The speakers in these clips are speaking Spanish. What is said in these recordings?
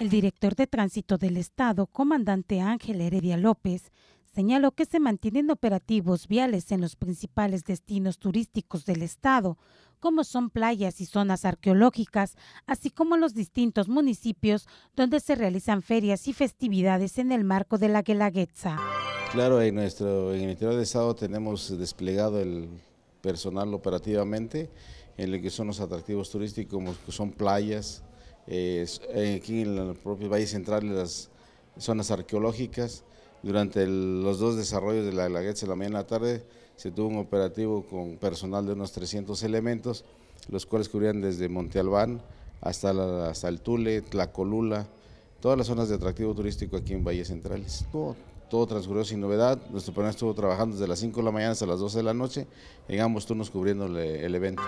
El director de tránsito del Estado, comandante Ángel Heredia López, señaló que se mantienen operativos viales en los principales destinos turísticos del Estado, como son playas y zonas arqueológicas, así como los distintos municipios donde se realizan ferias y festividades en el marco de la Guelaguetza. Claro, en, nuestro, el interior de Estado tenemos desplegado el personal operativamente en lo que son los atractivos turísticos, como son playas, eh, aquí en el propio Valle Central, las zonas arqueológicas. Durante los dos desarrollos de la de la mañana a la tarde, se tuvo un operativo con personal de unos 300 elementos, los cuales cubrían desde Monte Albán hasta, la, hasta el Tule, Tlacolula, todas las zonas de atractivo turístico aquí en Valle Central. Todo, todo transcurrió sin novedad, nuestro personal estuvo trabajando desde las 5 de la mañana hasta las 12 de la noche, en ambos turnos cubriendo el evento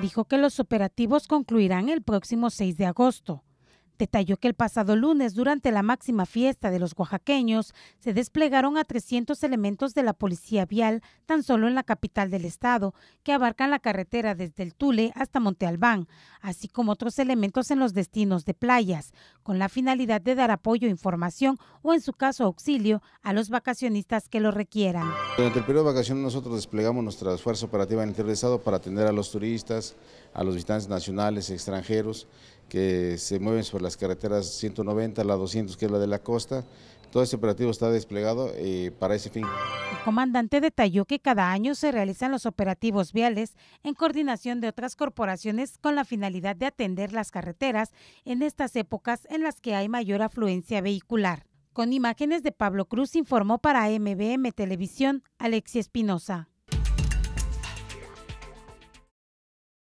dijo que los operativos concluirán el próximo 6 de agosto. Detalló que el pasado lunes, durante la máxima fiesta de los oaxaqueños, se desplegaron a 300 elementos de la Policía Vial tan solo en la capital del estado, que abarcan la carretera desde el Tule hasta Monte Albán, así como otros elementos en los destinos de playas, con la finalidad de dar apoyo, e información o, en su caso, auxilio a los vacacionistas que lo requieran. Durante el periodo de vacaciones nosotros desplegamos nuestra esfuerzo operativa en el para atender a los turistas, a los visitantes nacionales, extranjeros, que se mueven sobre las carreteras 190, la 200, que es la de la costa. Todo ese operativo está desplegado eh, para ese fin. El comandante detalló que cada año se realizan los operativos viales en coordinación de otras corporaciones con la finalidad de atender las carreteras en estas épocas en las que hay mayor afluencia vehicular. Con imágenes de Pablo Cruz informó para MBM Televisión Alexia Espinosa.